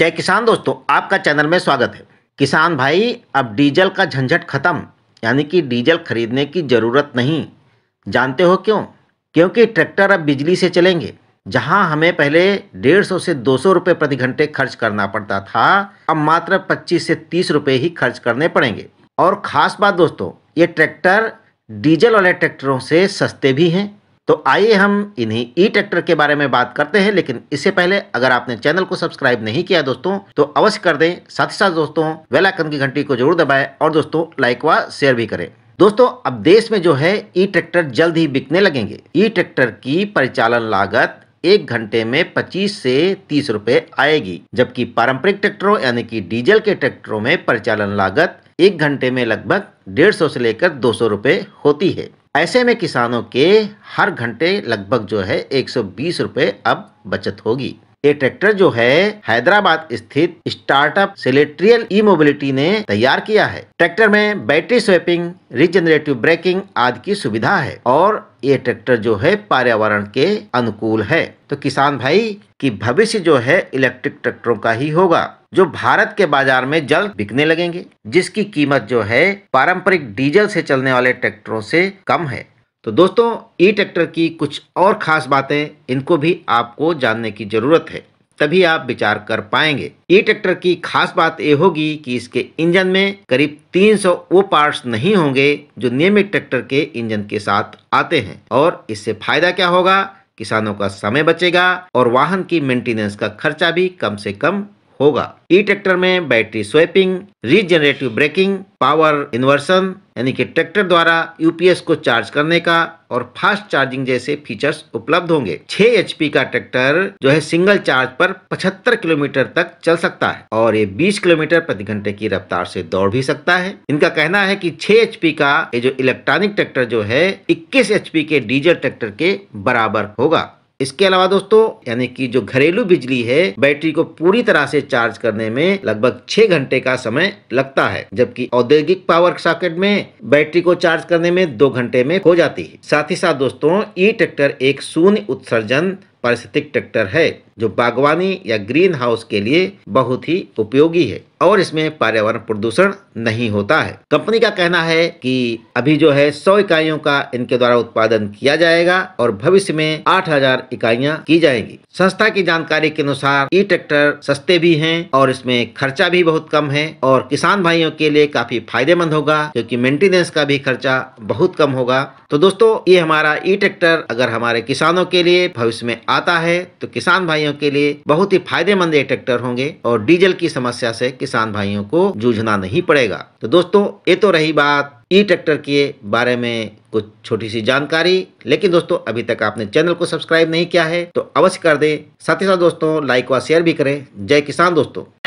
जय किसान दोस्तों आपका चैनल में स्वागत है किसान भाई अब डीजल का झंझट खत्म यानी कि डीजल खरीदने की ज़रूरत नहीं जानते हो क्यों क्योंकि ट्रैक्टर अब बिजली से चलेंगे जहां हमें पहले डेढ़ सौ से दो सौ रुपये प्रति घंटे खर्च करना पड़ता था अब मात्र पच्चीस से तीस रुपये ही खर्च करने पड़ेंगे और ख़ास बात दोस्तों ये ट्रैक्टर डीजल वाले ट्रैक्टरों से सस्ते भी हैं तो आइए हम इन्हीं ई ट्रैक्टर के बारे में बात करते हैं लेकिन इससे पहले अगर आपने चैनल को सब्सक्राइब नहीं किया दोस्तों तो अवश्य कर दें साथ ही साथ दोस्तों बेल आइकन की घंटी को जरूर दबाएं और दोस्तों लाइक व शेयर भी करें दोस्तों अब देश में जो है ई ट्रैक्टर जल्द ही बिकने लगेंगे ई ट्रैक्टर की परिचालन लागत एक घंटे में 25 से 30 रुपए आएगी जबकि पारंपरिक ट्रैक्टरों यानी कि डीजल के ट्रैक्टरों में परिचालन लागत एक घंटे में लगभग डेढ़ सौ से लेकर दो सौ होती है ऐसे में किसानों के हर घंटे लगभग जो है 120 रुपए अब बचत होगी ये ट्रैक्टर जो है हैदराबाद स्थित स्टार्टअप सेलेट्रियल ई मोबिलिटी ने तैयार किया है ट्रैक्टर में बैटरी स्वेपिंग रिजनरेटिव ब्रेकिंग आदि की सुविधा है और ये ट्रैक्टर जो है पर्यावरण के अनुकूल है तो किसान भाई की भविष्य जो है इलेक्ट्रिक ट्रैक्टरों का ही होगा जो भारत के बाजार में जल्द बिकने लगेंगे जिसकी कीमत जो है पारंपरिक डीजल से चलने वाले ट्रैक्टरों से कम है तो दोस्तों ई ट्रैक्टर की कुछ और खास बातें इनको भी आपको जानने की जरूरत है तभी आप विचार कर पाएंगे ई ट्रैक्टर की खास बात यह होगी कि इसके इंजन में करीब 300 वो पार्ट्स नहीं होंगे जो नियमित ट्रैक्टर के इंजन के साथ आते हैं और इससे फायदा क्या होगा किसानों का समय बचेगा और वाहन की मेंटेनेंस का खर्चा भी कम से कम होगा ई e ट्रैक्टर में battery swapping regenerative braking power inversion यानी कि ट्रैक्टर द्वारा यूपीएस को चार्ज करने का और फास्ट चार्जिंग जैसे फीचर्स उपलब्ध होंगे 6 एचपी का ट्रैक्टर जो है सिंगल चार्ज पर 75 किलोमीटर तक चल सकता है और ये 20 किलोमीटर प्रति घंटे की रफ्तार से दौड़ भी सकता है इनका कहना है कि 6 एचपी का ये जो इलेक्ट्रॉनिक ट्रैक्टर जो है 21 एचपी के डीजल ट्रैक्टर के बराबर होगा इसके अलावा दोस्तों यानी कि जो घरेलू बिजली है बैटरी को पूरी तरह से चार्ज करने में लगभग छह घंटे का समय लगता है जबकि औद्योगिक पावर सॉकेट में बैटरी को चार्ज करने में दो घंटे में हो जाती है साथ ही साथ दोस्तों ई ट्रैक्टर एक शून्य उत्सर्जन पारिस्थितिक ट्रैक्टर है जो बागवानी या ग्रीन हाउस के लिए बहुत ही उपयोगी है और इसमें पर्यावरण प्रदूषण नहीं होता है कंपनी का कहना है कि अभी जो है 100 इकाइयों का इनके द्वारा उत्पादन किया जाएगा और भविष्य में 8000 इकाइयाँ की जाएंगी संस्था की जानकारी के अनुसार ई ट्रैक्टर सस्ते भी हैं और इसमें खर्चा भी बहुत कम है और किसान भाइयों के लिए काफी फायदेमंद होगा क्योंकि मेंटेनेंस का भी खर्चा बहुत कम होगा तो दोस्तों ये हमारा ई ट्रैक्टर अगर हमारे किसानों के लिए भविष्य में आता है तो किसान भाइयों के लिए बहुत ही फायदेमंद ये ट्रैक्टर होंगे और डीजल की समस्या से किसान भाइयों को जूझना नहीं पड़ेगा पड़ेगा तो दोस्तों ये तो रही बात ई ट्रैक्टर के बारे में कुछ छोटी सी जानकारी लेकिन दोस्तों अभी तक आपने चैनल को सब्सक्राइब नहीं किया है तो अवश्य कर दे साथ ही साथ दोस्तों लाइक व शेयर भी करें जय किसान दोस्तों